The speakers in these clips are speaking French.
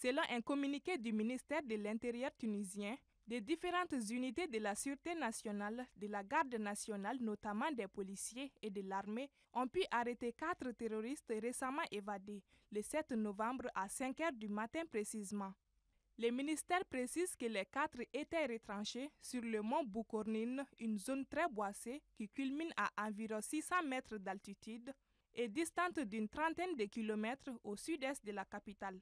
Selon un communiqué du ministère de l'Intérieur tunisien, des différentes unités de la Sûreté nationale, de la Garde nationale, notamment des policiers et de l'armée, ont pu arrêter quatre terroristes récemment évadés, le 7 novembre à 5 heures du matin précisément. Le ministère précise que les quatre étaient retranchés sur le mont Boukornine, une zone très boisée qui culmine à environ 600 mètres d'altitude et distante d'une trentaine de kilomètres au sud-est de la capitale.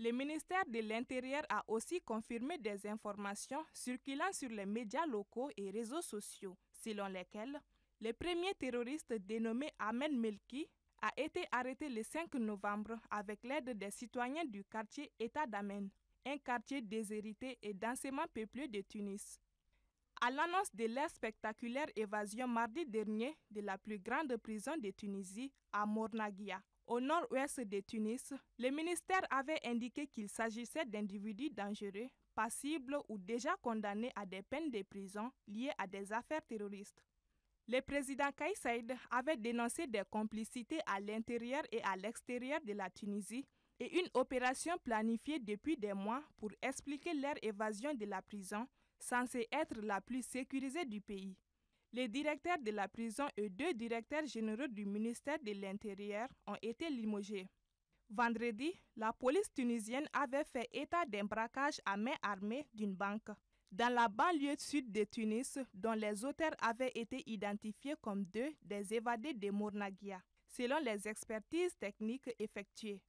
Le ministère de l'Intérieur a aussi confirmé des informations circulant sur les médias locaux et réseaux sociaux, selon lesquelles le premier terroriste dénommé Amen Melki a été arrêté le 5 novembre avec l'aide des citoyens du quartier État d'Amen, un quartier déshérité et densément peuplé de Tunis. À l'annonce de leur spectaculaire évasion mardi dernier de la plus grande prison de Tunisie, à Mornagia, au nord-ouest de Tunis, le ministère avait indiqué qu'il s'agissait d'individus dangereux, passibles ou déjà condamnés à des peines de prison liées à des affaires terroristes. Le président Kais avait dénoncé des complicités à l'intérieur et à l'extérieur de la Tunisie et une opération planifiée depuis des mois pour expliquer leur évasion de la prison, censée être la plus sécurisée du pays. Les directeurs de la prison et deux directeurs généraux du ministère de l'Intérieur ont été limogés. Vendredi, la police tunisienne avait fait état d'un braquage à main armée d'une banque dans la banlieue sud de Tunis, dont les auteurs avaient été identifiés comme deux des évadés de Mournagia, selon les expertises techniques effectuées.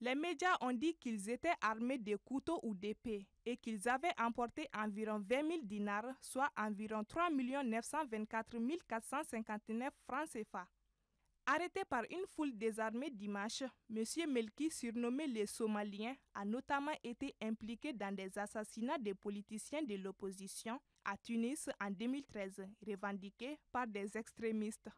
Les médias ont dit qu'ils étaient armés de couteaux ou d'épées et qu'ils avaient emporté environ 20 000 dinars, soit environ 3 924 459 francs CFA. Arrêté par une foule désarmée dimanche, M. Melki, surnommé les Somaliens, a notamment été impliqué dans des assassinats des politiciens de l'opposition à Tunis en 2013, revendiqués par des extrémistes.